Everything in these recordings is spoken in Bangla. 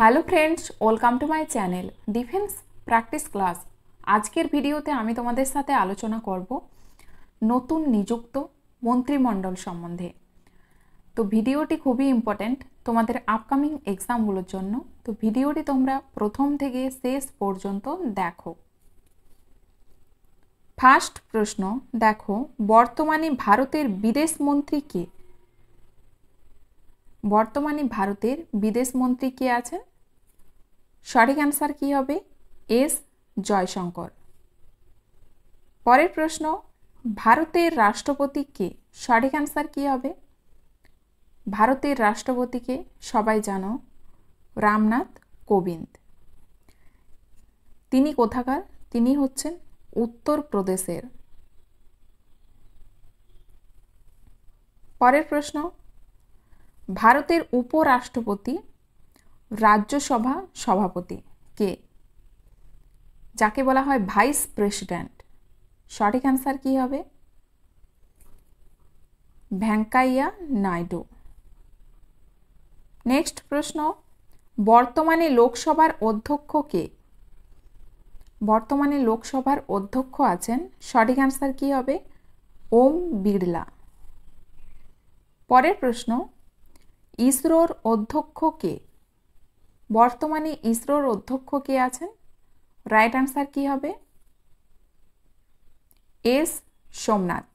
hello friends welcome to my channel defence practice class আজকের ভিডিওতে আমি তোমাদের সাথে আলোচনা করব নতুন নিযুক্ত মন্ত্রিমণ্ডল সম্বন্ধে তো ভিডিওটি খুবই ইম্পর্ট্যান্ট তোমাদের আপকামিং এক্সামগুলোর জন্য তো ভিডিওটি তোমরা প্রথম থেকে শেষ পর্যন্ত দেখো ফার্স্ট প্রশ্ন দেখো বর্তমানে ভারতের বিদেশ মন্ত্রী কে বর্তমানে ভারতের বিদেশ মন্ত্রী কে আছেন সঠিক অ্যান্সার কি হবে এস জয়শঙ্কর পরের প্রশ্ন ভারতের রাষ্ট্রপতি কে সঠিক অ্যান্সার কী হবে ভারতের রাষ্ট্রপতিকে সবাই জানো রামনাথ কোবিন্দ তিনি কোথাকার তিনি হচ্ছেন উত্তরপ্রদেশের পরের প্রশ্ন ভারতের উপরাষ্ট্রপতি রাজ্যসভা সভাপতি কে যাকে বলা হয় ভাইস প্রেসিডেন্ট সঠিক অ্যান্সার কী হবে ভ্যাঙ্কাইয়া নাইডু নেক্সট প্রশ্ন বর্তমানে লোকসভার অধ্যক্ষ কে বর্তমানে লোকসভার অধ্যক্ষ আছেন সঠিক অ্যান্সার কী হবে ওম বিড়লা পরের প্রশ্ন ইসরোর অধ্যক্ষ কে বর্তমানে ইসরোর অধ্যক্ষ কে আছেন রাইট আনসার কি হবে এস সোমনাথ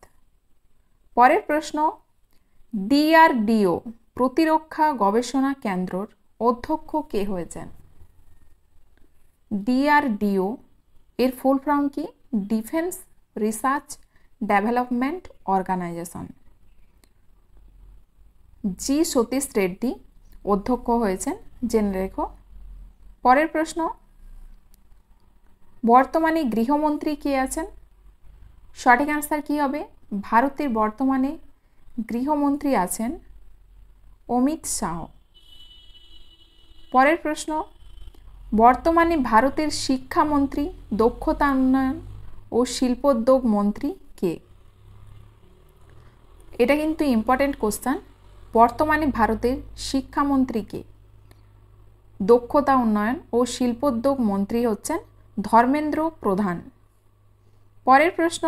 পরের প্রশ্ন ডিআরডিও প্রতিরক্ষা গবেষণা কেন্দ্রর অধ্যক্ষ কে হয়েছেন ডিআরডিও এর ফুল ফর্ম কি defence research development organisation G Satish Reddy অধ্যক্ষ হয়েছেন জেনে রেখো পরের প্রশ্ন বর্তমানে গৃহমন্ত্রী কে আছেন সঠিক আনসার কী হবে ভারতের বর্তমানে গৃহমন্ত্রী আছেন অমিত শাহ পরের প্রশ্ন বর্তমানে ভারতের শিক্ষামন্ত্রী দক্ষতা উন্নয়ন ও শিল্পোদ্যোগ মন্ত্রী কে এটা কিন্তু ইম্পর্টেন্ট কোশ্চান বর্তমানে ভারতের শিক্ষামন্ত্রীকে দক্ষতা উন্নয়ন ও শিল্পোদ্যোগ মন্ত্রী হচ্ছেন ধর্মেন্দ্র প্রধান পরের প্রশ্ন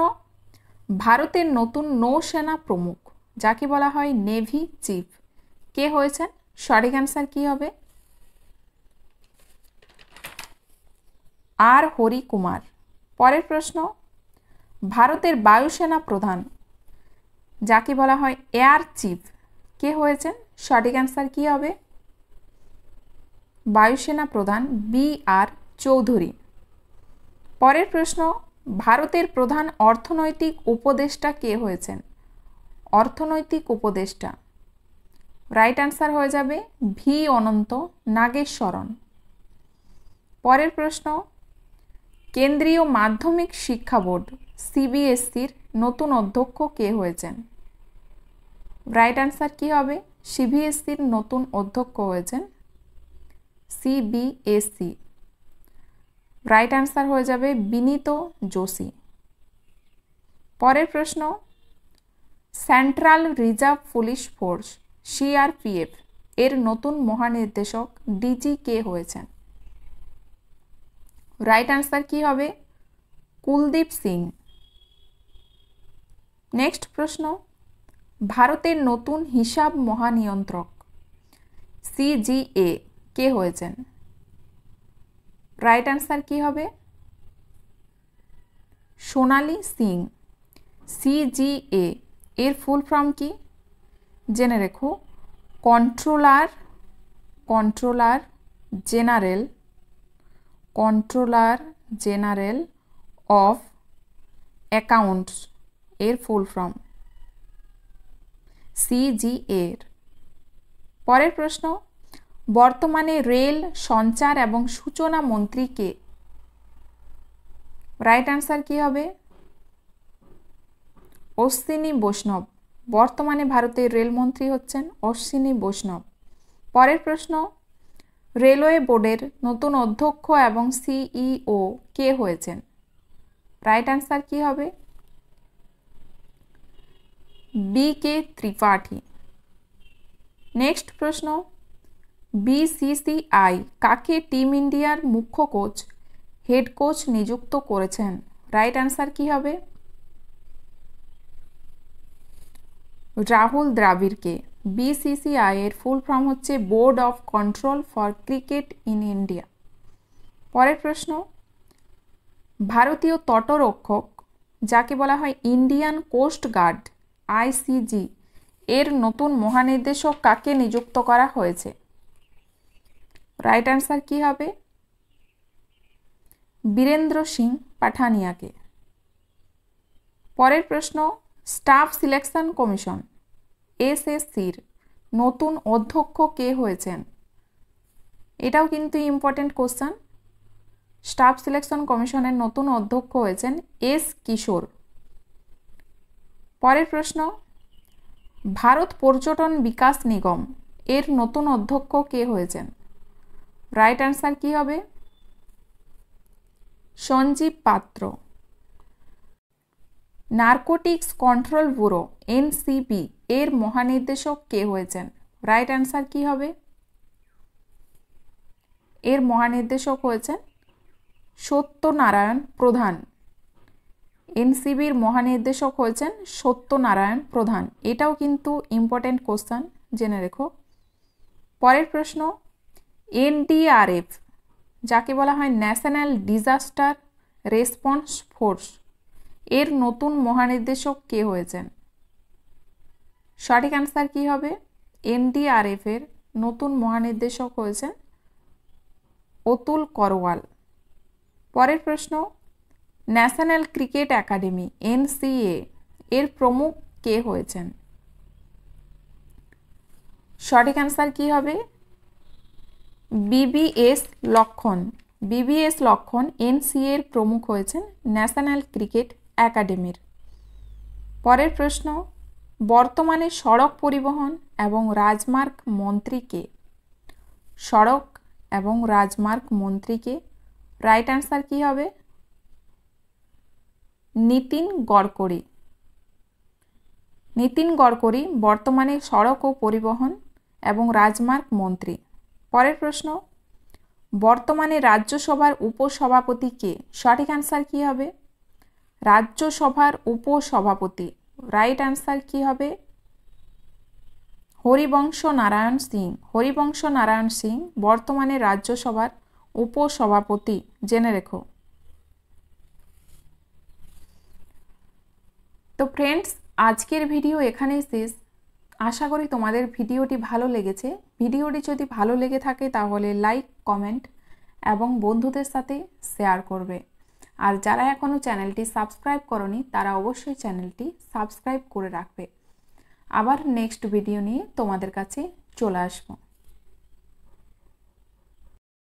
ভারতের নতুন নৌসেনা প্রমুখ যাকে বলা হয় নেভি চিফ কে হয়েছেন সঠিক অ্যান্সার কী হবে আর হরি কুমার পরের প্রশ্ন ভারতের বায়ুসেনা প্রধান যাকে বলা হয় এয়ার চিফ কে হয়েছেন সঠিক অ্যান্সার কী হবে বায়ুসেনা প্রধান বি আর চৌধুরী পরের প্রশ্ন ভারতের প্রধান অর্থনৈতিক উপদেষ্টা কে হয়েছেন অর্থনৈতিক উপদেষ্টা রাইট অ্যান্সার হয়ে যাবে ভি অনন্ত নাগেশ্বরণ পরের প্রশ্ন কেন্দ্রীয় মাধ্যমিক শিক্ষা বোর্ড সিবিএসসির নতুন অধ্যক্ষ কে হয়েছেন রাইট অ্যান্সার কী হবে সিবিএসসির নতুন অধ্যক্ষ হয়েছেন সিবিএসসি রাইট অ্যান্সার হয়ে যাবে বিনীত যোশী পরের প্রশ্ন central reserve police force CRPF এর নতুন মহানির্দেশক ডিজি কে হয়েছেন রাইট অ্যান্সার কি হবে কুলদীপ সিং নেক্সট প্রশ্ন ভারতের নতুন হিসাব মহানিয়ন্ত্রক সিজিএ কে হয়েছেন রাইট অ্যান্সার কি হবে সোনালি সিং সিজিএ এর ফুল ফর্ম কি জেনে রেখো controller controller general controller general of accounts এর ফুল ফর্ম সিজিএর পরের প্রশ্ন বর্তমানে রেল সঞ্চার এবং সূচনা মন্ত্রী কে রাইট আনসার কি হবে অশ্বিনী বৈষ্ণব বর্তমানে ভারতের রেলমন্ত্রী হচ্ছেন অশ্বিনী বৈষ্ণব পরের প্রশ্ন রেলওয়ে বোর্ডের নতুন অধ্যক্ষ এবং সিইও কে হয়েছেন রাইট আনসার কি হবে बी के त्रिपाठी নেক্সট প্রশ্ন বিসিসিআই কাকে টিম ইন্ডিয়ার মুখ্য কোচ হেড কোচ নিযুক্ত করেছেন রাইট অ্যান্সার কি হবে রাহুল দ্রাবিড়কে বিসিসিআই এর ফুল ফর্ম হচ্ছে board of control for cricket in India পরের প্রশ্ন ভারতীয় তটরক্ষক যাকে বলা হয় ইন্ডিয়ান কোস্ট গার্ড আইসিজি এর নতুন মহানির্দেশক কাকে নিযুক্ত করা হয়েছে রাইট অ্যান্সার কি হবে বীরেন্দ্র সিং পাঠানিয়াকে পরের প্রশ্ন স্টাফ সিলেকশন কমিশন এসএসসির নতুন অধ্যক্ষ কে হয়েছেন এটাও কিন্তু ইম্পর্টেন্ট কোশ্চেন স্টাফ সিলেকশন কমিশনের নতুন অধ্যক্ষ হয়েছেন এস কিশোর পরের প্রশ্ন ভারত পর্যটন বিকাশ নিগম এর নতুন অধ্যক্ষ কে হয়েছেন রাইট অ্যান্সার কি হবে সঞ্জীব পাত্র নার্কোটিক্স কন্ট্রোল ব্যুরো এনসিবি এর মহানির্দেশক কে হয়েছেন রাইট অ্যান্সার কি হবে এর মহানির্দেশক হয়েছেন সত্যনারায়ণ প্রধান এনসিবির মহানির্দেশক হয়েছেন সত্যনারায়ণ প্রধান এটাও কিন্তু ইম্পর্টেন্ট কোশ্চান জেনে রেখো পরের প্রশ্ন এনডিআরএফ যাকে বলা হয় ন্যাশনাল ডিজাস্টার রেসপন্স ফোর্স এর নতুন মহানির্দেশক কে হয়েছেন সঠিক অ্যান্সার কী হবে এনডিআরএফ এর নতুন মহানির্দেশক হয়েছেন অতুল করওয়াল পরের প্রশ্ন ন্যাশনাল ক্রিকেট একাডেমি এনসিএ এর প্রমুখ কে হয়েছেন সঠিক অ্যান্সার কি হবে বিবিএস লক্ষণ বিবিএস লক্ষণ এনসিএ এর প্রমুখ হয়েছেন ন্যাশনাল ক্রিকেট একাডেমির পরের প্রশ্ন বর্তমানে সড়ক পরিবহন এবং রাজমার্গ মন্ত্রীকে সড়ক এবং রাজমার্গ মন্ত্রীকে রাইট অ্যান্সার কী হবে নিতিন গড়করি নিতিন গড়করি বর্তমানে সড়ক ও পরিবহন এবং রাজমার্গ মন্ত্রী পরের প্রশ্ন বর্তমানে রাজ্যসভার উপসভাপতি কে সঠিক অ্যান্সার কী হবে রাজ্যসভার উপসভাপতি রাইট অ্যান্সার কী হবে হরিবংশ নারায়ণ সিং হরিবংশ নারায়ণ সিং বর্তমানে রাজ্যসভার উপসভাপতি জেনে রেখো তো ফ্রেন্ডস আজকের ভিডিও এখানে শেষ আশা করি তোমাদের ভিডিওটি ভালো লেগেছে ভিডিওটি যদি ভালো লেগে থাকে তাহলে লাইক কমেন্ট এবং বন্ধুদের সাথে শেয়ার করবে আর যারা এখনও চ্যানেলটি সাবস্ক্রাইব করনি তারা অবশ্যই চ্যানেলটি সাবস্ক্রাইব করে রাখবে আবার নেক্সট ভিডিও নিয়ে তোমাদের কাছে চলে আসবো